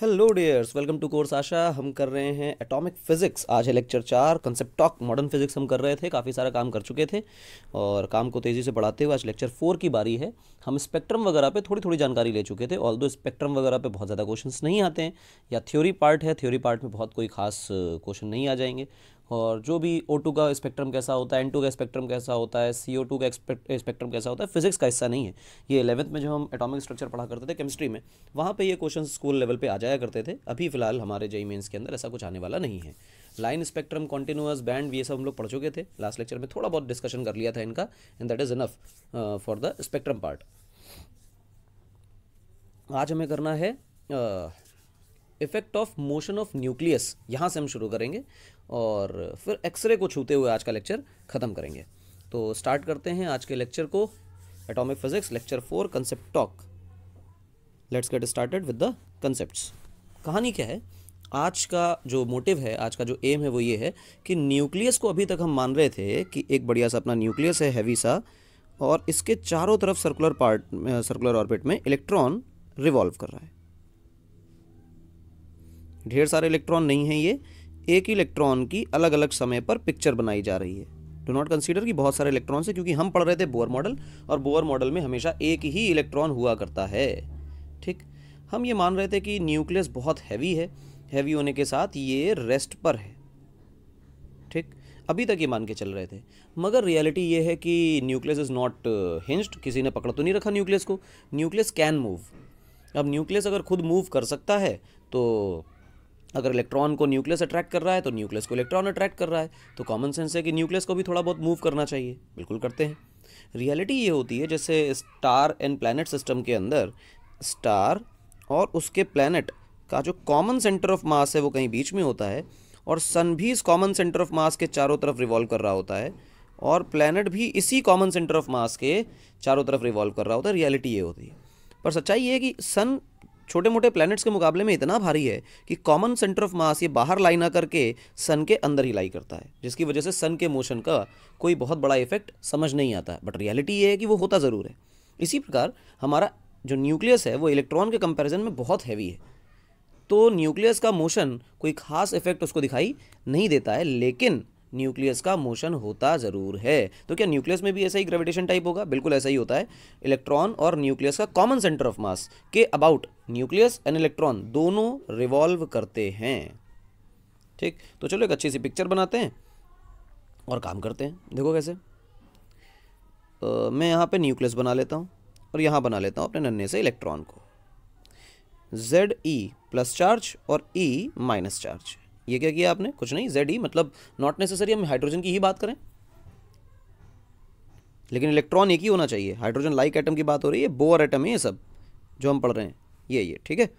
Hello dears welcome to course आशा हम कर रहे हैं एटॉमिक फिजिक्स आज है लेक्चर चार कंसेप्ट टॉक मॉडर्न फिजिक्स हम कर रहे थे काफ़ी सारा काम कर चुके थे और काम को तेज़ी से बढ़ाते हुए आज लेक्चर फोर की बारी है हम स्पेक्ट्रम वगैरह पे थोड़ी थोड़ी जानकारी ले चुके थे ऑल दो स्पेक्ट्रम वगैरह पे बहुत ज़्यादा क्वेश्चन नहीं आते हैं या थ्योरी पार्ट है थ्योरी पार्ट में बहुत कोई खास क्वेश्चन नहीं आ जाएंगे और जो भी ओ टू का स्पेक्ट्रम कैसा होता है एन टू का स्पेक्ट्रम कैसा होता है सी ओ टू का स्पेक्ट्रम कैसा होता है फिजिक्स का हिस्सा नहीं है ये इलेवंथ में जो हम एटॉमिक स्ट्रक्चर पढ़ा करते थे केमिस्ट्री में वहाँ पे ये क्वेश्चन स्कूल लेवल पे आ जाया करते थे अभी फिलहाल हमारे जेई मेन्स e e के अंदर ऐसा कुछ आने वाला नहीं है लाइन स्पेक्ट्रम कॉन्टिन्यूस बैंड ये सब हम लोग पढ़ चुके थे लास्ट लेक्चर में थोड़ा बहुत डिस्कशन कर लिया था इनका and that is enough for the spectrum part आज हमें करना है uh, effect of motion of nucleus यहाँ से हम शुरू करेंगे और फिर एक्सरे को छूते हुए आज का लेक्चर ख़त्म करेंगे तो स्टार्ट करते हैं आज के लेक्चर को atomic physics lecture four concept talk let's get started with the concept कहानी क्या है आज का जो मोटिव है आज का जो एम है वो ये है कि न्यूक्लियस को अभी तक हम मान रहे थे कि एक बढ़िया सा अपना न्यूक्लियस है हैवी सा और इसके चारों तरफ सर्कुलर पार्ट सर्कुलर ऑर्बिट में इलेक्ट्रॉन रिवॉल्व कर रहा है ढेर सारे इलेक्ट्रॉन नहीं हैं ये एक ही इलेक्ट्रॉन की अलग अलग समय पर पिक्चर बनाई जा रही है डो नॉट कंसिडर कि बहुत सारे इलेक्ट्रॉन से क्योंकि हम पढ़ रहे थे बोअर मॉडल और बोअर मॉडल में हमेशा एक ही इलेक्ट्रॉन हुआ करता है ठीक हम ये मान रहे थे कि न्यूक्लियस बहुत हैवी है हैवी होने के साथ ये रेस्ट पर है ठीक अभी तक ये मान के चल रहे थे मगर रियलिटी ये है कि न्यूक्लियस इज़ नॉट हिंस्ड किसी ने पकड़ तो नहीं रखा न्यूक्लियस को न्यूक्लियस कैन मूव अब न्यूक्लियस अगर खुद मूव कर सकता है तो अगर इलेक्ट्रॉन को न्यूक्लियस अट्रैक्ट कर रहा है तो न्यूक्लियस को इलेक्ट्रॉन अट्रैक्ट कर रहा है तो कॉमन सेंस है कि न्यूक्लियस को भी थोड़ा बहुत मूव करना चाहिए बिल्कुल करते हैं रियलिटी ये होती है जैसे स्टार एंड प्लानट सिस्टम के अंदर स्टार और उसके प्लानट का जो कॉमन सेंटर ऑफ मास है वो कहीं बीच में होता है और सन भी इस कॉमन सेंटर ऑफ मास के चारों तरफ रिवॉल्व कर रहा होता है और प्लानट भी इसी कॉमन सेंटर ऑफ मास के चारों तरफ रिवॉल्व कर रहा होता है रियलिटी ये होती है पर सच्चाई ये है कि सन छोटे मोटे प्लैनेट्स के मुकाबले में इतना भारी है कि कॉमन सेंटर ऑफ मास ये बाहर लाई ना करके सन के अंदर ही लाई करता है जिसकी वजह से सन के मोशन का कोई बहुत बड़ा इफेक्ट समझ नहीं आता बट रियलिटी ये है कि वो होता ज़रूर है इसी प्रकार हमारा जो न्यूक्लियस है वो इलेक्ट्रॉन के कंपेरिजन में बहुत हैवी है तो न्यूक्लियस का मोशन कोई खास इफेक्ट उसको दिखाई नहीं देता है लेकिन न्यूक्लियस का मोशन होता ज़रूर है तो क्या न्यूक्लियस में भी ऐसा ही ग्रेविटेशन टाइप होगा बिल्कुल ऐसा ही होता है इलेक्ट्रॉन और न्यूक्लियस का कॉमन सेंटर ऑफ मास के अबाउट न्यूक्लियस एंड इलेक्ट्रॉन दोनों रिवॉल्व करते हैं ठीक तो चलो एक अच्छी सी पिक्चर बनाते हैं और काम करते हैं देखो कैसे तो मैं यहाँ पे न्यूक्लियस बना लेता हूँ और यहाँ बना लेता हूँ अपने नन्हे से इलेक्ट्रॉन को जेड ई प्लस चार्ज और ई माइनस चार्ज ये क्या किया आपने कुछ नहीं जेड ई e, मतलब नॉट नेसेसरी हम हाइड्रोजन की ही बात करें लेकिन इलेक्ट्रॉन एक ही होना चाहिए हाइड्रोजन लाइक एटम की बात हो रही है बोअर एटम है ये सब जो हम पढ़ रहे हैं ये ये ठीक है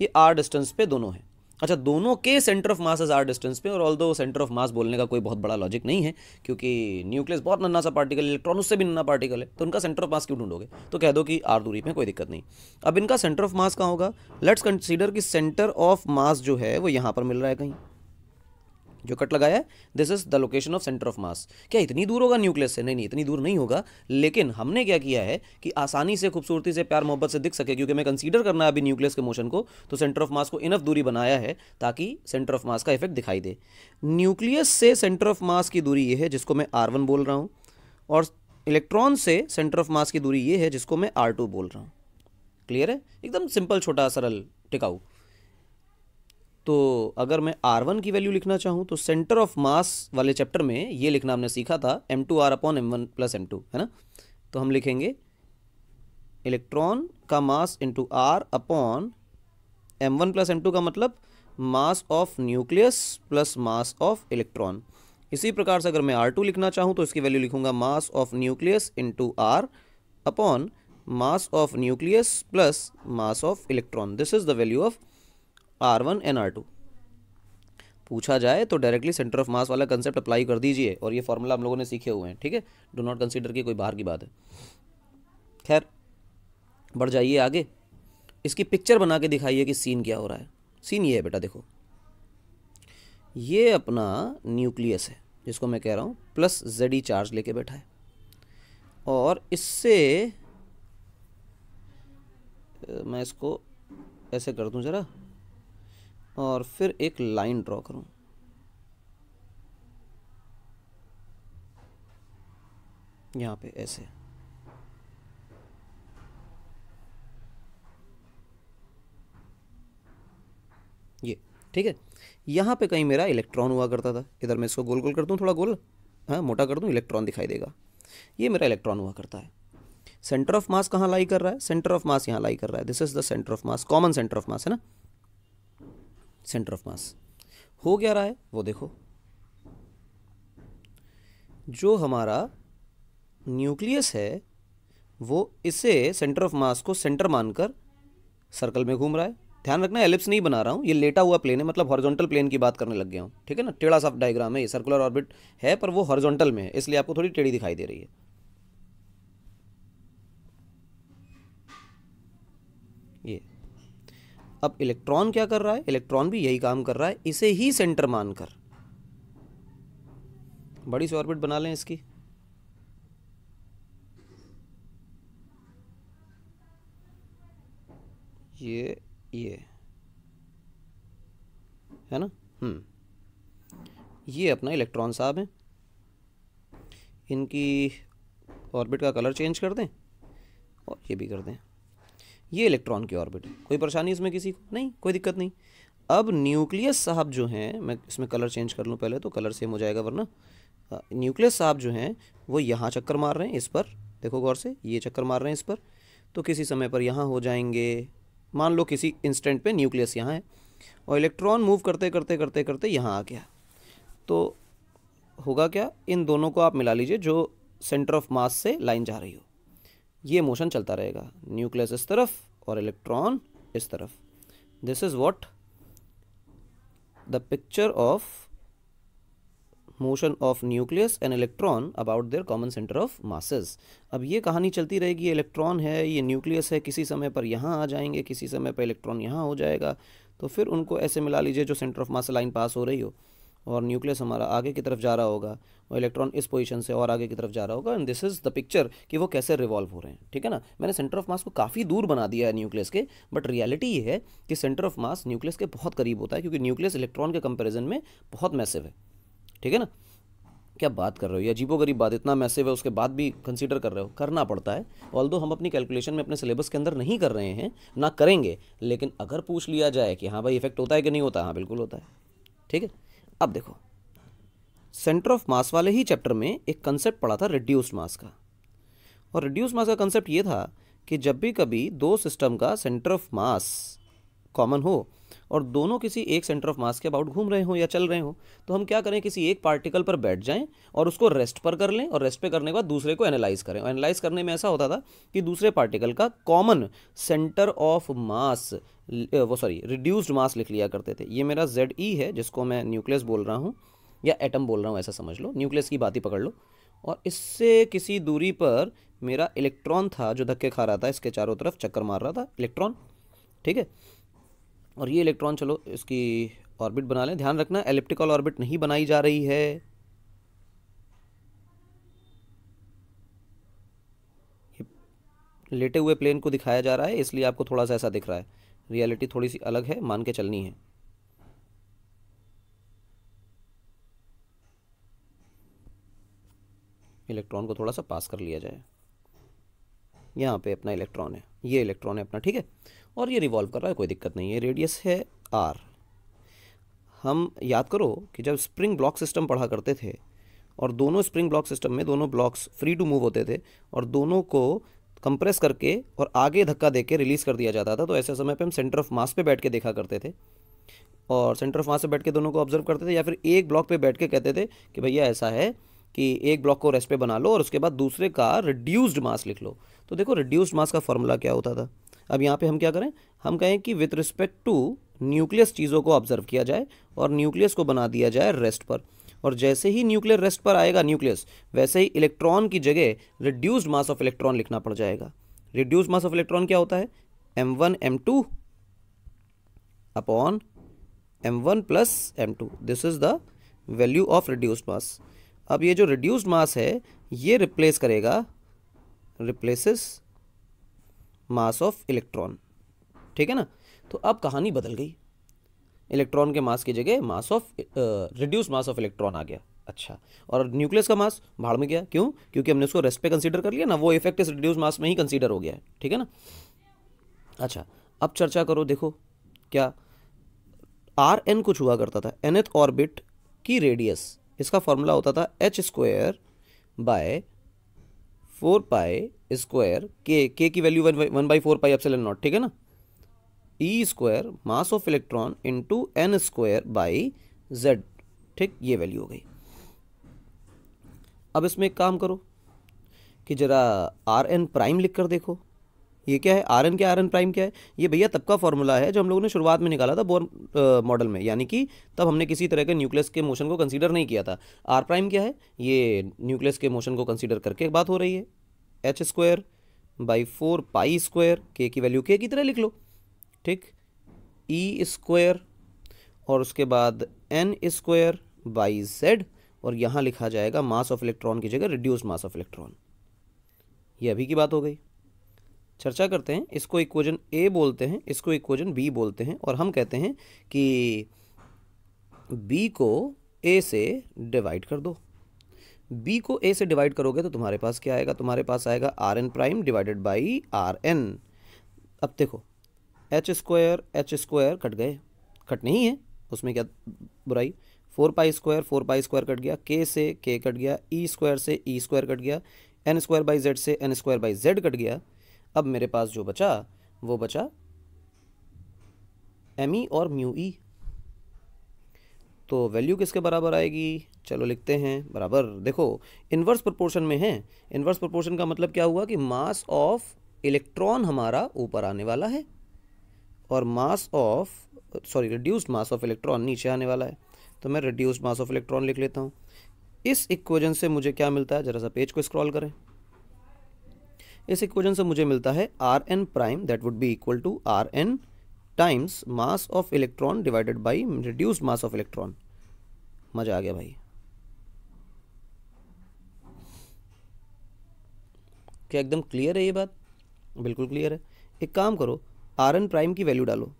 ये आर डिस्टेंस पे दोनों हैं अच्छा दोनों के centre of mass are distance पे और ऑल दो सेंटर ऑफ मास बोलने का कोई बहुत बड़ा लॉजिक नहीं है क्योंकि न्यूक्लियस बहुत नन्ना सा पार्टिकल इलेक्ट्रॉन उससे भी नन्ना पार्टिकल है तो उनका सेंटर ऑफ मास क्यों ढूंढोगे तो कह दो कि आर दूरी में कोई दिक्कत नहीं अब इनका सेंटर ऑफ मास कहाँ होगा लेट्स कंसिडर कि सेंटर ऑफ मास जो है वो यहाँ पर मिल रहा है कहीं जो कट लगाया है this is the location of centre of mass क्या इतनी दूर होगा न्यूक्लियस से नहीं नहीं इतनी दूर नहीं होगा लेकिन हमने क्या किया है कि आसानी से खूबसूरती से प्यार मोहब्बत से दिख सके क्योंकि मैं कंसीडर करना है अभी न्यूक्लियस के मोशन को तो सेंटर ऑफ मास को इनफ दूरी बनाया है ताकि सेंटर ऑफ मास का इफेक्ट दिखाई दे न्यूक्लियस से सेंटर ऑफ मास की दूरी ये है जिसको मैं आर बोल रहा हूँ और इलेक्ट्रॉन से सेंटर ऑफ मास की दूरी ये है जिसको मैं आर बोल रहा हूँ क्लियर है एकदम सिंपल छोटा सरल टिकाऊ तो अगर मैं आर वन की वैल्यू लिखना चाहूँ तो सेंटर ऑफ मास वाले चैप्टर में ये लिखना हमने सीखा था M two R upon M one plus M two है ना तो हम लिखेंगे इलेक्ट्रॉन का mass into R upon M one plus M two का मतलब mass of nucleus plus mass of electron इसी प्रकार से अगर मैं आर टू लिखना चाहूँ तो इसकी वैल्यू लिखूंगा mass of nucleus into R upon mass of nucleus plus mass of electron this is the value of R one and R two पूछा जाए तो डायरेक्टली सेंटर ऑफ मास वाला कंसेप्ट अप्लाई कर दीजिए और ये फॉर्मूला हम लोगों ने सीखे हुए हैं ठीक है डो नॉट कंसिडर की कोई बाहर की बात है खैर बढ़ जाइए आगे इसकी पिक्चर बना के दिखाइए कि सीन क्या हो रहा है सीन ये है बेटा देखो ये अपना न्यूक्लियस है जिसको मैं कह रहा हूँ प्लस जेड ई चार्ज लेके बैठा है और इससे मैं इसको ऐसे कर दूँ ज़रा और फिर एक लाइन ड्रॉ करूँ यहाँ पे ऐसे ये ठीक है यहाँ पे कहीं मेरा इलेक्ट्रॉन हुआ करता था इधर मैं इसको गोल गोल कर दूँ थोड़ा गोल हाँ मोटा कर दूँ इलेक्ट्रॉन दिखाई देगा ये मेरा इलेक्ट्रॉन हुआ करता है सेंटर ऑफ मास कहाँ लाई कर रहा है सेंटर ऑफ मास यहाँ लाई कर रहा है this is the centre of mass common centre of mass है ना सेंटर ऑफ मास हो क्या रहा है वो देखो जो हमारा न्यूक्लियस है वो इसे सेंटर ऑफ मास को सेंटर मानकर सर्कल में घूम रहा है ध्यान रखना एलिप्स नहीं बना रहा हूँ ये लेटा हुआ प्लेन है मतलब हॉरिजॉन्टल प्लेन की बात करने लग गया हूँ ठीक है ना टेढ़ा साफ डायग्राम है ये सर्कुलर ऑर्बिट है पर वो हॉरिजॉन्टल में है इसलिए आपको थोड़ी टेढ़ी दिखाई दे रही है अब इलेक्ट्रॉन क्या कर रहा है इलेक्ट्रॉन भी यही काम कर रहा है इसे ही सेंटर मानकर बड़ी सी ऑर्बिट बना लें इसकी ये ये है ना हम्म ये अपना इलेक्ट्रॉन साहब हैं इनकी ऑर्बिट का कलर चेंज कर दें और ये भी कर दें ये इलेक्ट्रॉन की ऑर्बिट है कोई परेशानी इसमें किसी को नहीं कोई दिक्कत नहीं अब न्यूक्लियस साहब जो हैं मैं इसमें कलर चेंज कर लूँ पहले तो कलर सेम हो जाएगा वरना न्यूक्लियस साहब जो हैं वो यहाँ चक्कर मार रहे हैं इस पर देखो गौर से ये चक्कर मार रहे हैं इस पर तो किसी समय पर यहाँ हो जाएंगे मान लो किसी इंस्टेंट पे न्यूक्लियस यहाँ है और इलेक्ट्रॉन मूव करते करते करते करते यहाँ आ गया तो होगा क्या इन दोनों को आप मिला लीजिए जो सेंटर ऑफ मास से लाइन जा रही हो ये मोशन चलता रहेगा न्यूक्लियस इस तरफ और इलेक्ट्रॉन इस तरफ this is what the picture of motion of nucleus and electron about their common centre of masses अब ये कहानी चलती रहेगी इलेक्ट्रॉन है ये न्यूक्लियस है किसी समय पर यहाँ आ जाएंगे किसी समय पर इलेक्ट्रॉन यहाँ हो जाएगा तो फिर उनको ऐसे मिला लीजिए जो centre of mass line pass हो रही हो और न्यूक्लियस हमारा आगे की तरफ जा रहा होगा और इलेक्ट्रॉन इस पोजीशन से और आगे की तरफ जा रहा होगा and this is the picture कि वो कैसे रिवॉल्व हो रहे हैं ठीक है ना मैंने सेंटर ऑफ मास को काफ़ी दूर बना दिया है न्यूक्लियस के बट रियलिटी ये है कि सेंटर ऑफ मास न्यूक्लियस के बहुत करीब होता है क्योंकि न्यूक्लियस इलेक्ट्रॉन के कंपेरिजन में बहुत मैसिव है ठीक है ना क्या बात कर रहे हो या अजीबो गरीब बात इतना मैसेव है उसके बाद भी कंसीडर कर रहे हो करना पड़ता है ऑल हम अपनी कैलकुलेशन में अपने सिलेबस के अंदर नहीं कर रहे हैं ना करेंगे लेकिन अगर पूछ लिया जाए कि हाँ भाई इफेक्ट होता है कि नहीं होता हाँ बिल्कुल होता है ठीक है अब देखो सेंटर ऑफ मास वाले ही चैप्टर में एक कंसेप्ट पढ़ा था रिड्यूस्ड मास का और रिड्यूस मास का कंसेप्ट ये था कि जब भी कभी दो सिस्टम का सेंटर ऑफ मास कॉमन हो और दोनों किसी एक सेंटर ऑफ मास के अबाउट घूम रहे हों या चल रहे हों तो हम क्या करें किसी एक पार्टिकल पर बैठ जाएं और उसको रेस्ट पर कर लें और रेस्ट पे करने के बाद दूसरे को एनालाइज करें और एनालाइज करने में ऐसा होता था कि दूसरे पार्टिकल का कॉमन सेंटर ऑफ मास वो सॉरी रिड्यूस्ड मास लिख लिया करते थे ये मेरा जेड ई e है जिसको मैं न्यूक्लियस बोल रहा हूँ या एटम बोल रहा हूँ ऐसा समझ लो न्यूक्लियस की बात ही पकड़ लो और इससे किसी दूरी पर मेरा इलेक्ट्रॉन था जो धक्के खा रहा था इसके चारों तरफ चक्कर मार रहा था इलेक्ट्रॉन ठीक है और ये इलेक्ट्रॉन चलो इसकी ऑर्बिट बना लें ध्यान रखना एलिप्टिकल ऑर्बिट नहीं बनाई जा रही है लेटे हुए प्लेन को दिखाया जा रहा है इसलिए आपको थोड़ा सा ऐसा दिख रहा है रियलिटी थोड़ी सी अलग है मान के चलनी है इलेक्ट्रॉन को थोड़ा सा पास कर लिया जाए यहाँ पे अपना इलेक्ट्रॉन है ये इलेक्ट्रॉन है अपना ठीक है और ये रिवॉल्व कर रहा है कोई दिक्कत नहीं है रेडियस है आर हम याद करो कि जब स्प्रिंग ब्लॉक सिस्टम पढ़ा करते थे और दोनों स्प्रिंग ब्लॉक सिस्टम में दोनों ब्लॉक्स फ्री टू मूव होते थे और दोनों को कंप्रेस करके और आगे धक्का दे के रिलीज़ कर दिया जाता था तो ऐसे समय पे हम सेंटर ऑफ मास पे बैठ के देखा करते थे और सेंटर ऑफ मास पे बैठ के दोनों को ऑब्जर्व करते थे या फिर एक ब्लॉक पे बैठ के कहते थे कि भैया ऐसा है कि एक ब्लॉक को रेस्ट पे बना लो और उसके बाद दूसरे का रिड्यूस्ड मास लिख लो तो देखो रिड्यूस्ड मास का फॉर्मूला क्या होता था अब यहाँ पे हम क्या करें हम कहें कि विथ रिस्पेक्ट टू न्यूक्लियस चीज़ों को ऑब्जर्व किया जाए और न्यूक्लियस को बना दिया जाए रेस्ट पर और जैसे ही न्यूक्लियर रेस्ट पर आएगा न्यूक्लियस वैसे ही इलेक्ट्रॉन की जगह रिड्यूस्ड मास ऑफ इलेक्ट्रॉन लिखना पड़ जाएगा रिड्यूस्ड मास ऑफ इलेक्ट्रॉन क्या होता है M one M two upon M one plus M two this is the value of reduced mass अब ये जो रिड्यूस्ड मास है ये रिप्लेस करेगा रिप्लेसेस मास ऑफ इलेक्ट्रॉन ठीक है ना तो अब कहानी बदल गई इलेक्ट्रॉन के मास की जगह mass of reduce mass of electron आ गया अच्छा और न्यूक्लियस का मास भाड़ में गया क्यों क्योंकि हमने उसको रेस्ट पे कंसीडर कर लिया ना वो इफेक्ट इस रिड्यूस मास में ही कंसीडर हो गया है ठीक है ना अच्छा अब चर्चा करो देखो क्या आर एन कुछ हुआ करता था एन एथ ऑर्बिट की रेडियस इसका फॉर्मूला होता था H square by four pi square K K की value one one by four pi epsilon naught ठीक है ना E square mass of electron into N square by Z ठीक ये वैल्यू हो गई अब इसमें एक काम करो कि ज़रा आर एन प्राइम लिख कर देखो ये क्या है आर एन क्या आर एन प्राइम क्या है ये भैया तब का फॉर्मूला है जो हम लोगों ने शुरुआत में निकाला था बोर मॉडल में यानी कि तब हमने किसी तरह के न्यूक्लियस के मोशन को कंसीडर नहीं किया था आर प्राइम क्या है ये न्यूक्लियस के मोशन को कंसीडर करके बात हो रही है H square by four pi square K की वैल्यू के की तरह लिख लो ठीक ई e स्क्वायर और उसके बाद एन स्क्वायर बाई जेड और यहाँ लिखा जाएगा मास ऑफ इलेक्ट्रॉन की जगह रिड्यूस मास ऑफ इलेक्ट्रॉन ये अभी की बात हो गई चर्चा करते हैं इसको इक्वेजन ए बोलते हैं इसको इक्वेजन बी बोलते हैं और हम कहते हैं कि बी को ए से डिवाइड कर दो बी को ए से डिवाइड करोगे तो तुम्हारे पास क्या आएगा तुम्हारे पास आएगा R N prime divided by R N अब देखो H square H square cut गए कट नहीं है उसमें क्या बुराई four pi square four pi square cut गया के से के कट गया ई e स्क्वायर से ई e स्क्वायर कट गया एन स्क्वायर बाई जेड से N square by Z cut गया अब मेरे पास जो बचा वो बचा एम ई e और म्यू ई तो वैल्यू किसके बराबर आएगी चलो लिखते हैं बराबर देखो इन्वर्स प्रोपोर्शन में है इन्वर्स प्रोपोर्शन का मतलब क्या हुआ कि मास ऑफ इलेक्ट्रॉन हमारा ऊपर आने वाला है और mass of sorry reduced mass of electron नीचे आने वाला है तो मैं रिड्यूस्ड मास ऑफ इलेक्ट्रॉन लिख लेता हूँ इस इक्वेजन से मुझे क्या मिलता है ज़रा सा पेज को स्क्रॉल करें इस इक्वेजन से मुझे मिलता है R N prime that would be equal to R N times mass of electron divided by reduced mass of electron मज़ा आ गया भाई क्या एकदम क्लियर है ये बात बिल्कुल क्लियर है एक काम करो आर एन प्राइम की वैल्यू डालो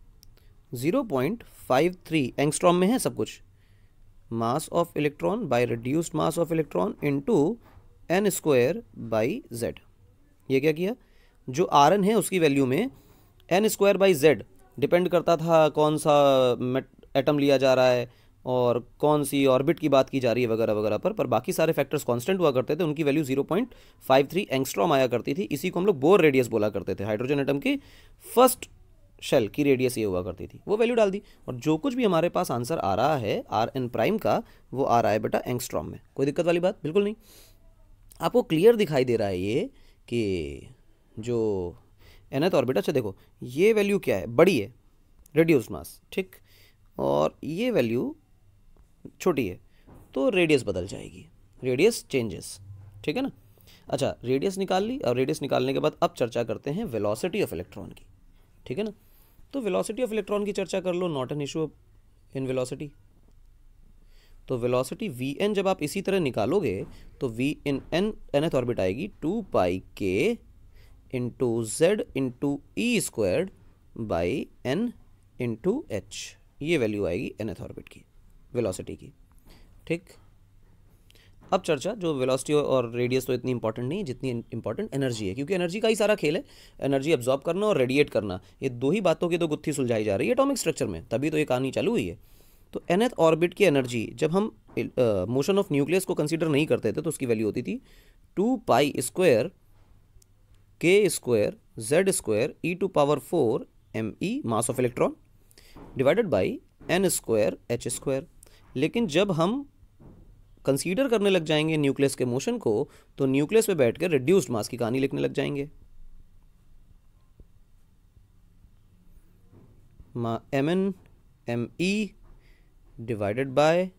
zero point five three angstrom में है सब कुछ mass of electron by reduced mass of electron into N square by Z ये क्या किया जो आर एन है उसकी वैल्यू में N square by Z depend करता था कौन सा एटम लिया जा रहा है और कौन सी ऑर्बिट की बात की जा रही है वगैरह वगैरह पर पर बाकी सारे फैक्टर्स कांस्टेंट हुआ करते थे उनकी वैल्यू 0.53 एंगस्ट्रॉम आया करती थी इसी को हम लोग बोर रेडियस बोला करते थे हाइड्रोजन एटम की फर्स्ट शेल की रेडियस ये हुआ करती थी वो वैल्यू डाल दी और जो कुछ भी हमारे पास आंसर आ रहा है आर एन प्राइम का वो आ रहा है बेटा एंगस्ट्रॉम में कोई दिक्कत वाली बात बिल्कुल नहीं आपको क्लियर दिखाई दे रहा है ये कि जो एनथ ऑर्बिट तो अच्छा देखो ये वैल्यू क्या है बड़ी है रेडियस मास ठीक और ये वैल्यू छोटी है तो रेडियस बदल जाएगी रेडियस चेंजेस ठीक है ना अच्छा रेडियस निकाल ली और रेडियस निकालने के बाद अब चर्चा करते हैं वेलोसिटी ऑफ इलेक्ट्रॉन की ठीक है ना तो वेलोसिटी ऑफ इलेक्ट्रॉन की चर्चा कर लो not an issue in velocity तो वेलोसिटी वी एन जब आप इसी तरह निकालोगे तो V in N nth orbit आएगी two pi K into Z into E squared by N into H ये वैल्यू आएगी एन एथ ऑर्बिट की वेलोसिटी की ठीक अब चर्चा जो वेलोसिटी और रेडियस तो इतनी इंपॉर्टेंट नहीं है जितनी इंपॉर्टेंट एनर्जी है क्योंकि एनर्जी का ही सारा खेल है एनर्जी अब्जॉर्ब करना और रेडिएट करना ये दो ही बातों की तो गुत्थी सुलझाई जा रही है एटॉमिक स्ट्रक्चर में तभी तो ये कहानी चालू हुई है तो एनथ ऑर्बिट की एनर्जी जब हम मोशन ऑफ न्यूक्लियस को कंसिडर नहीं करते थे तो उसकी वैल्यू होती थी two pi square K square Z square E two power four M E mass of electron divided by N square H square लेकिन जब हम कंसीडर करने लग जाएंगे न्यूक्लियस के मोशन को तो न्यूक्लियस पे बैठ कर रिड्यूस्ड मास की कहानी लिखने लग जाएंगे M N M E divided by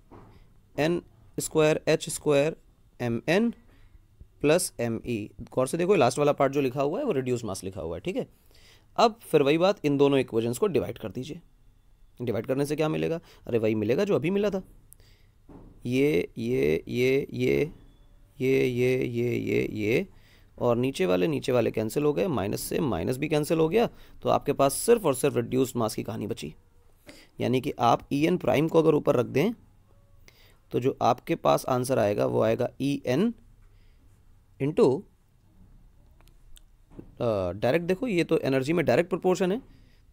N square H square M N plus M E गौर से देखो लास्ट वाला पार्ट जो लिखा हुआ है वो रिड्यूस मास लिखा हुआ है ठीक है अब फिर वही बात इन दोनों इक्वेशंस को डिवाइड कर दीजिए डिवाइड करने से क्या मिलेगा अरे वही मिलेगा जो अभी मिला था ये ये ये ये ये ये ये ये ये और नीचे वाले नीचे वाले कैंसिल हो गए माइनस से माइनस भी कैंसिल हो गया तो आपके पास सिर्फ और सिर्फ रिड्यूस मास की कहानी बची यानी कि आप ई एन प्राइम को अगर ऊपर रख दें तो जो आपके पास आंसर आएगा वो आएगा E e N into direct uh, देखो ये तो एनर्जी में डायरेक्ट प्रोपोर्शन है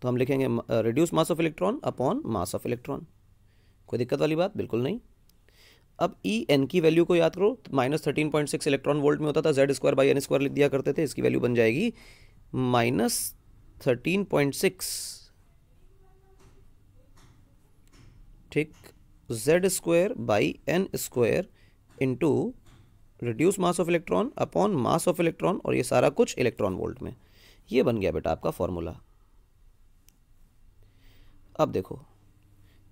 तो हम लिखेंगे reduce mass of electron upon mass of electron कोई दिक्कत वाली बात बिल्कुल नहीं अब ई e, एन की वैल्यू को याद करो minus thirteen point six electron volt में होता था Z square by N square लिख दिया करते थे इसकी वैल्यू बन जाएगी माइनस थर्टीन पॉइंट सिक्स ठीक Z square by N square into reduce mass of electron upon mass of electron और ये सारा कुछ इलेक्ट्रॉन वोल्ट में ये बन गया बेटा आपका फॉर्मूला अब देखो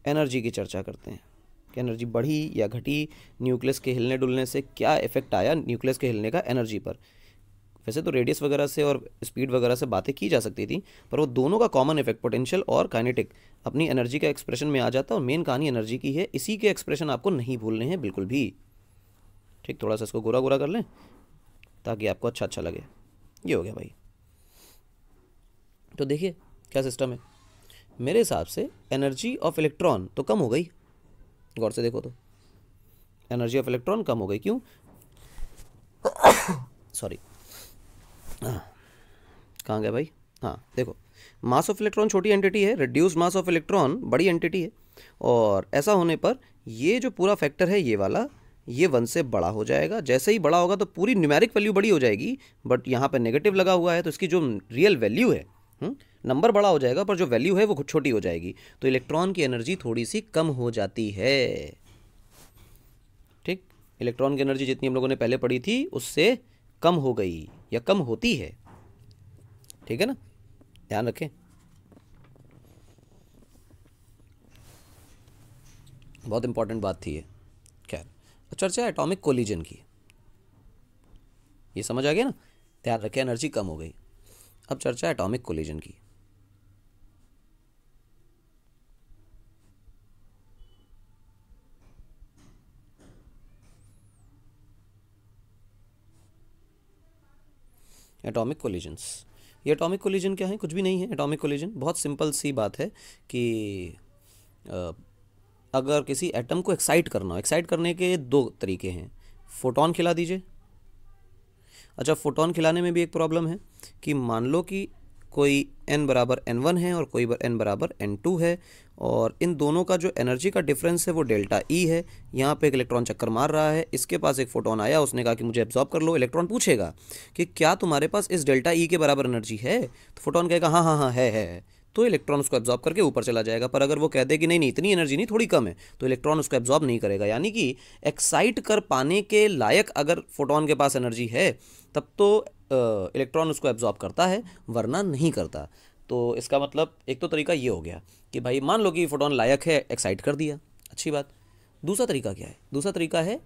एनर्जी की चर्चा करते हैं कि एनर्जी बढ़ी या घटी न्यूक्लियस के हिलने डुलने से क्या इफेक्ट आया न्यूक्लियस के हिलने का एनर्जी पर वैसे तो रेडियस वगैरह से और स्पीड वगैरह से बातें की जा सकती थी पर वो दोनों का कॉमन इफेक्ट पोटेंशियल और काइनेटिक अपनी एनर्जी का एक्सप्रेशन में आ जाता है और मेन कहानी एनर्जी की है इसी के एक्सप्रेशन आपको नहीं भूलने हैं बिल्कुल भी ठीक थोड़ा सा इसको गोरा गोरा कर लें ताकि आपको अच्छा अच्छा लगे ये हो गया भाई तो देखिए क्या सिस्टम है मेरे हिसाब से एनर्जी ऑफ इलेक्ट्रॉन तो कम हो गई गौर से देखो तो एनर्जी ऑफ इलेक्ट्रॉन कम हो गई क्यों सॉरी हाँ। कहाँ गया भाई हाँ देखो मास ऑफ इलेक्ट्रॉन छोटी एंटिटी है रिड्यूस मास ऑफ इलेक्ट्रॉन बड़ी एंटिटी है और ऐसा होने पर ये जो पूरा फैक्टर है ये वाला ये वन से बड़ा हो जाएगा जैसे ही बड़ा होगा तो पूरी न्यूमेरिक वैल्यू बड़ी हो जाएगी बट यहाँ पर नेगेटिव लगा हुआ है तो इसकी जो रियल वैल्यू है नंबर हम्म, बड़ा हो जाएगा पर जो वैल्यू है वो छोटी हो जाएगी तो इलेक्ट्रॉन की एनर्जी थोड़ी सी कम हो जाती है ठीक इलेक्ट्रॉन की एनर्जी जितनी हम लोगों ने पहले पढ़ी थी उससे कम हो गई या कम होती है ठीक है ना ध्यान रखें बहुत इंपॉर्टेंट बात थी ये तो चर्चा एटॉमिक कोलिजन की ये समझ आ गया ना ध्यान रखे एनर्जी कम हो गई अब चर्चा एटॉमिक कोलिजन की एटॉमिक कोलिजन्स ये एटॉमिक कोलिजन क्या है कुछ भी नहीं है एटॉमिक कोलिजन बहुत सिंपल सी बात है कि आ, अगर किसी एटम को एक्साइट करना हो एक्साइट करने के दो तरीके हैं फोटोन खिला दीजिए अच्छा फोटोन खिलाने में भी एक प्रॉब्लम है कि मान लो कि कोई एन बराबर एन वन है और कोई एन बराबर एन टू है और इन दोनों का जो एनर्जी का डिफरेंस है वो डेल्टा ई e है यहाँ पे एक इलेक्ट्रॉन चक्कर मार रहा है इसके पास एक फोटोन आया उसने कहा कि मुझे एब्जॉर्ब कर लो इलेक्ट्रॉन पूछेगा कि क्या तुम्हारे पास इस डेल्टा ई e के बराबर एनर्जी है तो फोटोन कहेगा हाँ हाँ हाँ है है तो इलेक्ट्रॉन उसको एब्जॉर्ब करके ऊपर चला जाएगा पर अगर वो कह दे कि नहीं नहीं इतनी एनर्जी नहीं थोड़ी कम है तो इलेक्ट्रॉन उसको एब्जॉर्ब नहीं करेगा यानी कि एक्साइट कर पाने के लायक अगर फोटोन के पास एनर्जी है तब तो इलेक्ट्रॉन उसको एब्जॉर्ब करता है वरना नहीं करता तो इसका मतलब एक तो तरीका ये हो गया कि भाई मान लो कि फोटोन लायक है एक्साइट कर दिया अच्छी बात दूसरा तरीका क्या है दूसरा तरीका है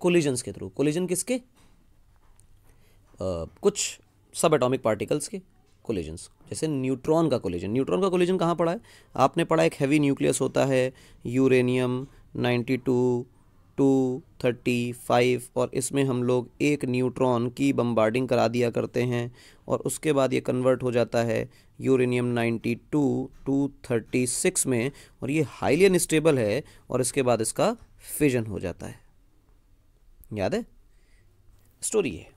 कोलिजन्स के थ्रू कोलिजन किसके आ, कुछ सब एटॉमिक पार्टिकल्स के कोलिजन्स जैसे न्यूट्रॉन का कोलिजन न्यूट्रॉन का कोलिजन कहाँ पड़ा है आपने पढ़ा एक हैवी न्यूक्लियस होता है uranium ninety two two thirty five और इसमें हम लोग एक न्यूट्रॉन की बम्बार्डिंग करा दिया करते हैं और उसके बाद ये कन्वर्ट हो जाता है uranium ninety two two thirty six में और ये हाईली अनस्टेबल है और इसके बाद इसका फिजन हो जाता है याद है स्टोरी है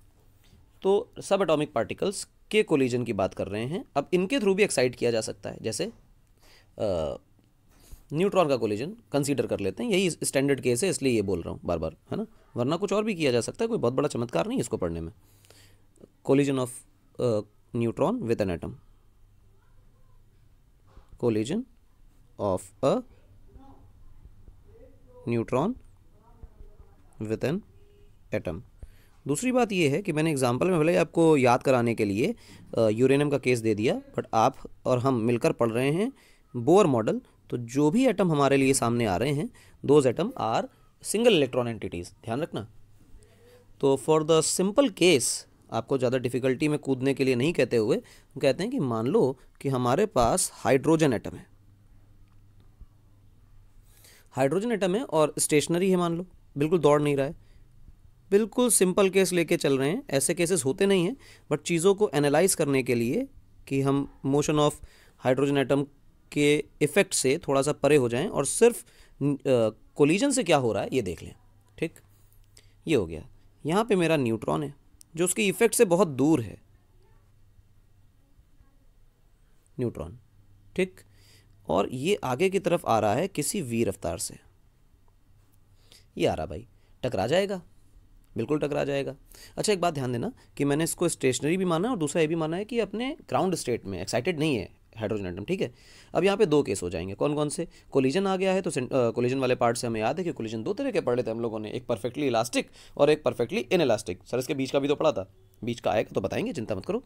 तो सब एटॉमिक पार्टिकल्स के कोलिजन की बात कर रहे हैं अब इनके थ्रू भी एक्साइट किया जा सकता है जैसे न्यूट्रॉन का कोलिजन कंसीडर कर लेते हैं यही स्टैंडर्ड केस है इसलिए ये बोल रहा हूँ बार बार है ना वरना कुछ और भी किया जा सकता है कोई बहुत बड़ा चमत्कार नहीं इसको पढ़ने में collision of neutron with an atom collision of a neutron with an atom दूसरी बात यह है कि मैंने एग्जाम्पल में भले ही आपको याद कराने के लिए यूरेनियम का केस दे दिया बट आप और हम मिलकर पढ़ रहे हैं बोअर मॉडल तो जो भी एटम हमारे लिए सामने आ रहे हैं those atom are single electron entities ध्यान रखना तो फॉर द सिंपल केस आपको ज़्यादा डिफ़िकल्टी में कूदने के लिए नहीं कहते हुए हम कहते हैं कि मान लो कि हमारे पास हाइड्रोजन एटम है हाइड्रोजन एटम है और स्टेशनरी है मान लो बिल्कुल दौड़ नहीं रहा है बिल्कुल सिंपल केस लेके चल रहे हैं ऐसे केसेस होते नहीं हैं बट चीज़ों को एनालाइज करने के लिए कि हम मोशन ऑफ हाइड्रोजन एटम के इफ़ेक्ट से थोड़ा सा परे हो जाएं और सिर्फ कोलिजन से क्या हो रहा है ये देख लें ठीक ये हो गया यहाँ पे मेरा न्यूट्रॉन है जो उसके इफ़ेक्ट से बहुत दूर है न्यूट्रॉन ठीक और ये आगे की तरफ आ रहा है किसी वी रफ्तार से ये आ रहा भाई टकरा जाएगा बिल्कुल टकरा जाएगा अच्छा एक बात ध्यान देना कि मैंने इसको स्टेशनरी भी माना है और दूसरा ये भी माना है कि अपने ग्राउंड स्टेट में एक्साइटेड नहीं है हाइड्रोजन एटम ठीक है अब यहाँ पे दो केस हो जाएंगे कौन कौन से कोलिजन आ गया है तो कोलिजन वाले पार्ट से हमें याद है कि कोलिजन दो तरह के पढ़ लेते हैं हम लोगों ने एक परफेक्टली इलास्टिक और एक परफेक्टली इलास्टिक सर इसके बीच का भी तो पढ़ा था बीच का आएगा तो बताएंगे चिंता मत करो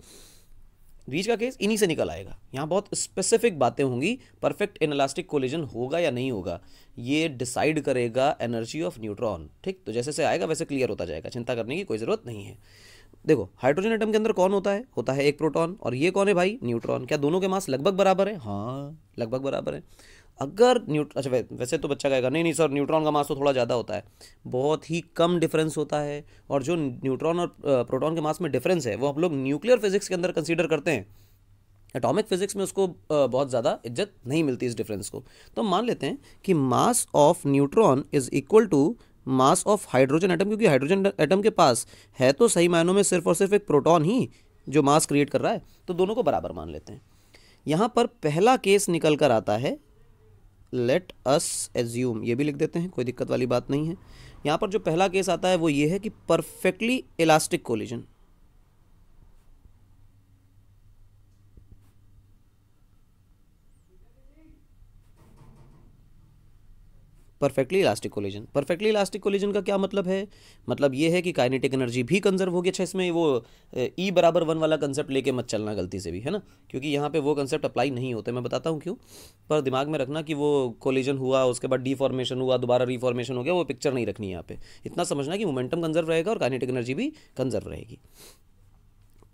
बीच का केस इन्हीं से निकल आएगा यहाँ बहुत स्पेसिफिक बातें होंगी परफेक्ट एनालास्टिक कोलिजन होगा या नहीं होगा ये डिसाइड करेगा एनर्जी ऑफ न्यूट्रॉन ठीक तो जैसे से आएगा वैसे क्लियर होता जाएगा चिंता करने की कोई ज़रूरत नहीं है देखो हाइड्रोजन एटम के अंदर कौन होता है होता है एक प्रोटॉन और ये कौन है भाई न्यूट्रॉन क्या दोनों के मास लगभग बराबर है हाँ लगभग बराबर है अगर न्यूट अच्छा वैसे तो बच्चा कहेगा नहीं नहीं सर न्यूट्रॉन का मास तो थोड़ा ज़्यादा होता है बहुत ही कम डिफरेंस होता है और जो न्यूट्रॉन और प्रोटॉन के मास में डिफरेंस है वो हम लोग न्यूक्लियर फिजिक्स के अंदर कंसिडर करते हैं एटॉमिक फिजिक्स में उसको बहुत ज़्यादा इज्जत नहीं मिलती इस डिफरेंस को तो मान लेते हैं कि mass of neutron is equal to mass of hydrogen atom क्योंकि हाइड्रोजन एटम के पास है तो सही मायनों में सिर्फ और सिर्फ एक प्रोटॉन ही जो मास क्रिएट कर रहा है तो दोनों को बराबर मान लेते हैं यहाँ पर पहला केस निकल कर आता है लेट अस एज्यूम ये भी लिख देते हैं कोई दिक्कत वाली बात नहीं है यहाँ पर जो पहला केस आता है वो ये है कि perfectly elastic collision perfectly elastic collision perfectly elastic collision का क्या मतलब है मतलब ये है कि काइनेटिक एनर्जी भी कंजर्व होगी अच्छा इसमें वो ई e बराबर वन वाला कंसेप्ट लेके मत चलना गलती से भी है ना क्योंकि यहाँ पे वो कंसेप्ट अप्लाई नहीं होते मैं बताता हूँ क्यों पर दिमाग में रखना कि वो कोलिजन हुआ उसके बाद डीफॉर्मेशन हुआ दोबारा रिफॉर्मेशन हो गया वो पिक्चर नहीं रखनी है यहाँ पे इतना समझना कि मोमेंटम कंजर्व रहेगा और काइनेटिक एनर्जी भी कंजर्व रहेगी